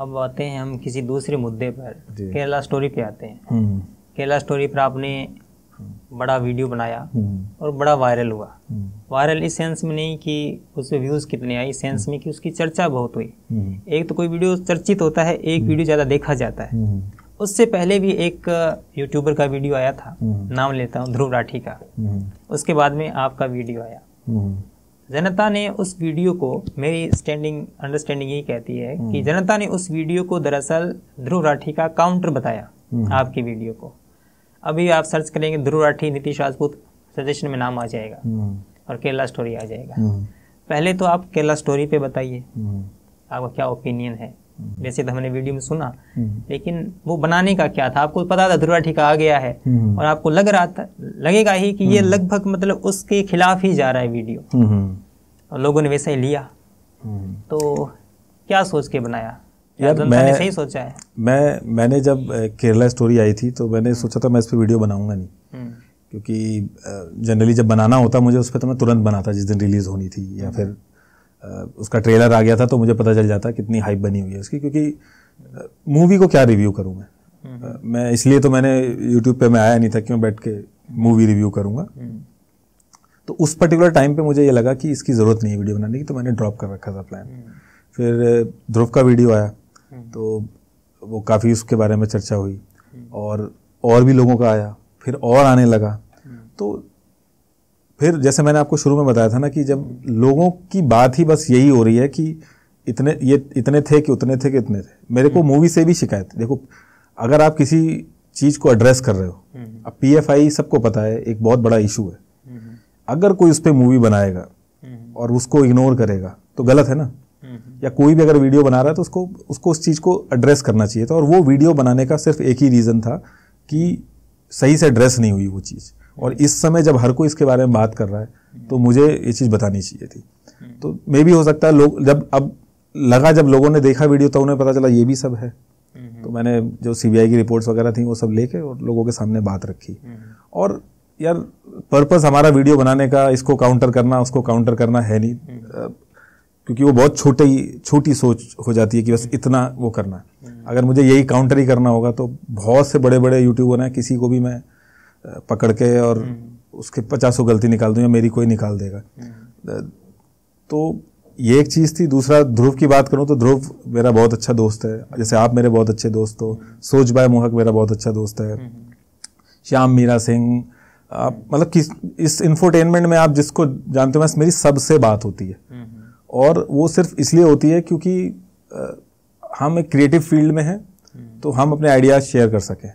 अब आते हैं हम किसी दूसरे मुद्दे पर केरला स्टोरी पे आते हैं हम्म। केरला स्टोरी पर आपने हम्म। बड़ा वीडियो बनाया हम्म। और बड़ा वायरल हुआ वायरल इस सेंस में नहीं कि उस पर व्यूज़ कितने आए इस सेंस में कि उसकी चर्चा बहुत हुई एक तो कोई वीडियो चर्चित होता है एक वीडियो ज़्यादा देखा जाता है उससे पहले भी एक यूट्यूबर का वीडियो आया था नाम लेता हूँ ध्रुव राठी का उसके बाद में आपका वीडियो आया जनता ने उस वीडियो को मेरी स्टैंडिंग अंडरस्टैंडिंग यही कहती है कि हम्म। जनता ने उस वीडियो को दरअसल ध्रुव राठी का काउंटर बताया हम्म। आपकी वीडियो को अभी आप सर्च करेंगे ध्रुव राठी नीतीश राजपूत सजेशन में नाम आ जाएगा हम्म। और केरला स्टोरी आ जाएगा पहले तो आप केरला स्टोरी पे बताइए आपका क्या ओपिनियन है वैसे हम्म। तो हमने वीडियो में सुना हम्म। लेकिन वो बनाने का क्या था आपको पता था ध्रुवा ठीक आ गया है हम्म। और आपको लग रहा था लगेगा ही कि ये लगभग मतलब उसके खिलाफ ही जा रहा है वीडियो और लोगों ने वैसा ही लिया तो क्या सोच के बनाया यार मैं सही सोचा है मैं मैंने जब केरला स्टोरी आई थी तो मैंने सोचा था मैं इस पर वीडियो बनाऊंगा नहीं क्योंकि जनरली जब बनाना होता मुझे उस पर तो मैं तुरंत बनाता जिस दिन रिलीज़ होनी थी या फिर उसका ट्रेलर आ गया था तो मुझे पता चल जाता कितनी हाइप बनी हुई है उसकी क्योंकि मूवी को क्या रिव्यू करूँ मैं हम्म। मैं इसलिए तो मैंने यूट्यूब पे मैं आया नहीं था कि मैं बैठ के मूवी रिव्यू करूँगा तो उस पर्टिकुलर टाइम पे मुझे ये लगा कि इसकी ज़रूरत नहीं है वीडियो बनाने की तो मैंने ड्रॉप कर रखा था प्लान हम्म। फिर ध्रुव का वीडियो आया हम्म। तो वो काफ़ी उसके बारे में चर्चा हुई और और भी लोगों का आया फिर और आने लगा तो फिर जैसे मैंने आपको शुरू में बताया था ना कि जब लोगों की बात ही बस यही हो रही है कि इतने ये इतने थे कि उतने थे कि इतने थे मेरे को हम्म। मूवी से भी शिकायत देखो अगर आप किसी चीज़ को एड्रेस कर रहे हो हम्म। अब पी सबको पता है एक बहुत बड़ा इशू है हम्म। अगर कोई उस पर मूवी बनाएगा और उसको इग्नोर करेगा तो गलत है ना या कोई भी अगर वीडियो बना रहा है तो उसको उसको उस चीज़ को एड्रेस करना चाहिए था तो और वो वीडियो बनाने का सिर्फ एक ही रीज़न था कि सही से एड्रेस नहीं हुई वो चीज़ और इस समय जब हर कोई इसके बारे में बात कर रहा है तो मुझे ये चीज़ बतानी चाहिए थी तो मे भी हो सकता है लोग जब अब लगा जब लोगों ने देखा वीडियो तो उन्हें पता चला ये भी सब है तो मैंने जो सीबीआई की रिपोर्ट्स वगैरह थी वो सब लेके और लोगों के सामने बात रखी और यार पर्पस हमारा वीडियो बनाने का इसको काउंटर करना उसको काउंटर करना है नहीं क्योंकि वो बहुत छोटे ही छोटी सोच हो जाती है कि बस इतना वो करना है अगर मुझे यही काउंटर ही करना होगा तो बहुत से बड़े बड़े यूट्यूबर हैं किसी को भी मैं पकड़ के और हम्म। उसके पचासों गलती निकाल दूँ या मेरी कोई निकाल देगा हम्म। तो ये एक चीज़ थी दूसरा ध्रुव की बात करूँ तो ध्रुव मेरा बहुत अच्छा दोस्त है जैसे आप मेरे बहुत अच्छे दोस्त हो हम्म। सोच बाय मोहक मेरा बहुत अच्छा दोस्त है श्याम मीरा सिंह आप मतलब किस इस इन्फोटेनमेंट में आप जिसको जानते हो मेरी सबसे बात होती है और वो सिर्फ इसलिए होती है क्योंकि हम एक क्रिएटिव फील्ड में हैं तो हम अपने आइडियाज़ शेयर कर सकें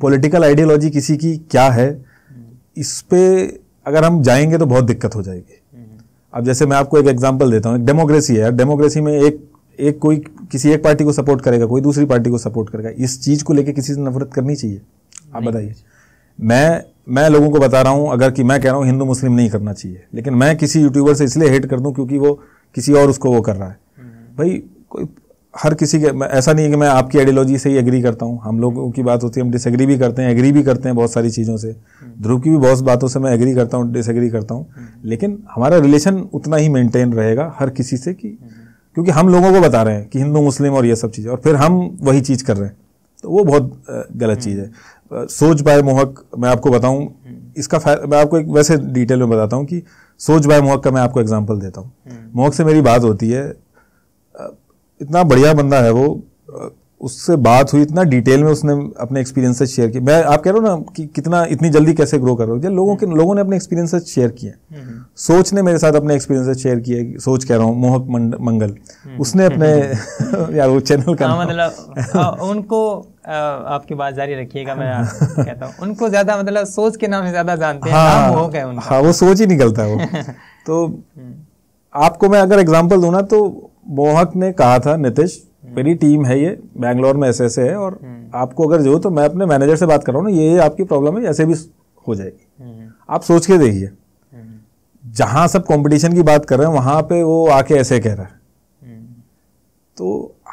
पॉलिटिकल आइडियोलॉजी किसी की क्या है इस पर अगर हम जाएंगे तो बहुत दिक्कत हो जाएगी अब जैसे मैं आपको एक एग्जाम्पल देता हूँ डेमोक्रेसी है डेमोक्रेसी में एक एक कोई किसी एक पार्टी को सपोर्ट करेगा कोई दूसरी पार्टी को सपोर्ट करेगा इस चीज़ को लेकर किसी से नफरत करनी चाहिए आप बताइए मैं मैं लोगों को बता रहा हूँ अगर कि मैं कह रहा हूँ हिंदू मुस्लिम नहीं करना चाहिए लेकिन मैं किसी यूट्यूबर से इसलिए हेट कर दूँ क्योंकि वो किसी और उसको वो कर रहा है हम्म। भाई कोई हर किसी के ऐसा नहीं है कि मैं आपकी आइडियोलॉजी से ही एग्री करता हूँ हम लोगों की बात होती है हम डिसएग्री भी करते हैं एग्री भी करते हैं बहुत सारी चीज़ों से हम्म। ध्रुव की भी बहुत बातों से मैं एग्री करता हूँ डिसएग्री करता हूँ हम्म। लेकिन हमारा रिलेशन उतना ही मेंटेन रहेगा हर किसी से कि हम्म। क्योंकि हम लोगों को बता रहे हैं कि हिंदू मुस्लिम और ये सब चीज़ें और फिर हम वही चीज़ कर रहे हैं तो वो बहुत गलत चीज़ है सोच बाय मोहक मैं आपको बताऊँ इसका मैं आपको एक वैसे डिटेल में बताता हूँ कि सोच बाय मोहक का मैं आपको एग्जाम्पल देता हूँ मोहक से मेरी बात होती है इतना बढ़िया बंदा है वो उससे बात हुई इतना डिटेल में उसने अपने एक्सपीरियंसेस शेयर किए मैं आप कह रहे हो ना कि कितना इतनी जल्दी कैसे ग्रो कर रहे हो लोगों के लोगों ने अपने एक्सपीरियंसेस शेयर किए हम्म। सोच ने मेरे साथ अपने एक्सपीरियंसेस शेयर किए सोच कह रहा हूँ मोहक मंगल हम्म। उसने अपने यार वो चैनल का हाँ, मतलब उनको आपकी बात जारी रखिएगा मैं कहता हूँ उनको ज्यादा मतलब सोच के नाम से ज्यादा जानते हैं हाँ, हाँ वो सोच ही निकलता है वो तो हम्म। आपको मैं अगर एग्जाम्पल दू ना तो मोहक ने कहा था नितिश हम्म। मेरी टीम है ये बैंगलोर में ऐसे ऐसे है और हम्म। आपको अगर जो तो मैं अपने मैनेजर से बात कर रहा हूँ ना ये आपकी प्रॉब्लम है ऐसे भी हो जाएगी हम्म। आप सोच के देखिए जहां सब कंपटीशन की बात कर रहे हैं वहां पे वो आके ऐसे कह रहा है तो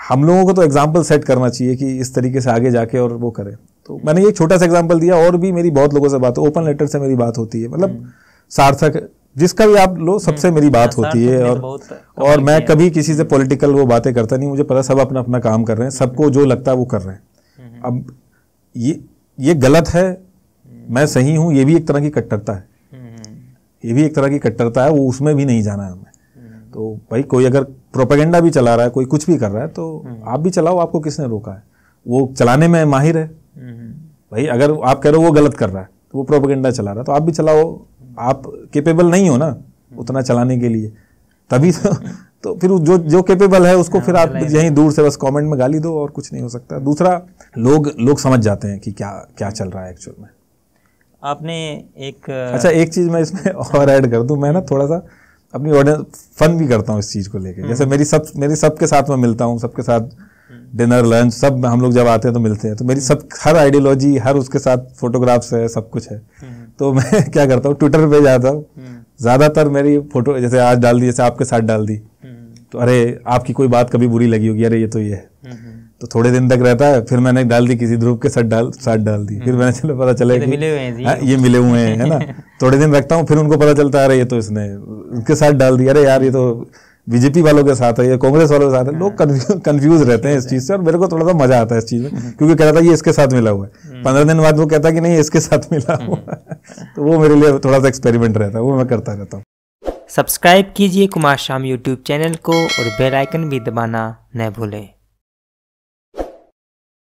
हम लोगों को तो एग्जाम्पल सेट करना चाहिए कि इस तरीके से आगे जाके और वो करें तो मैंने ये छोटा सा एग्जाम्पल दिया और भी मेरी बहुत लोगों से बात ओपन लेटर से मेरी बात होती है मतलब सार्थक जिसका भी आप लो सबसे हम्म। मेरी बात होती है तो और और मैं कभी किसी से पॉलिटिकल हम्म। वो बातें करता नहीं मुझे पता सब अपना अपना काम कर रहे हैं हम्म। सबको जो लगता है वो कर रहे हैं अब ये ये गलत है मैं सही हूँ ये भी एक तरह की कट्टरता है ये भी एक तरह की कट्टरता है वो उसमें भी नहीं जाना है हमें तो भाई कोई अगर प्रोपेगेंडा भी चला रहा है कोई कुछ भी कर रहा है तो आप भी चलाओ आपको किसने रोका है वो चलाने में माहिर है भाई अगर आप कह रहे हो वो गलत कर रहा है तो वो प्रोपोगेंडा चला रहा तो आप भी चलाओ आप केपेबल नहीं हो ना उतना चलाने के लिए तभी तो तो फिर जो जो केपेबल है उसको हाँ, फिर आप यहीं दूर से बस कमेंट में गाली दो और कुछ नहीं हो सकता दूसरा लोग लोग समझ जाते हैं कि क्या क्या चल रहा है एक्चुअल में आपने एक अच्छा एक चीज़ मैं इसमें और ऐड कर दूं मैं ना थोड़ा सा अपनी ऑडियंस फन भी करता हूँ इस चीज़ को लेकर हम्म। जैसे मेरी सब मेरी सबके साथ मैं मिलता हूँ सबके साथ डिनर लंच सब हम लोग जब आते हैं तो मिलते हैं तो मेरी सब हर आइडियोलॉजी हर उसके साथ फोटोग्राफ्स है सब कुछ है हम्म। तो मैं क्या करता हूँ ट्विटर पे जाता हूँ हम्म। ज़्यादातर मेरी फोटो जैसे आज डाल दी जैसे आपके साथ डाल दी हम्म। तो अरे आपकी कोई बात कभी बुरी लगी होगी अरे ये तो ये है तो थोड़े दिन तक रहता है फिर मैंने डाल दी किसी ध्रुव के साथ डाल साथ डाल दी फिर मैंने चलो पता चले तो कि हाँ, ये मिले हुए हैं है ना थोड़े दिन रखता हूँ फिर उनको पता चलता है अरे ये तो इसने उनके साथ डाल दी अरे यार ये तो बीजेपी वालों के साथ है या कांग्रेस वालों के साथ है लोग कंफ्यूज हाँ। रहते हैं इस चीज़ से और मेरे को थोड़ा सा मजा आता है इस चीज़ में हम्म। क्योंकि कह रहा था ये इसके साथ मिला हुआ है हम्म। पंद्रह दिन बाद वो कहता कि नहीं इसके साथ मिला हुआ हम्म। है तो वो मेरे लिए थोड़ा सा एक्सपेरिमेंट रहता है वो मैं करता रहता हूँ सब्सक्राइब कीजिए कुमार शाम यूट्यूब चैनल को और बेलाइकन भी दबाना न भूलें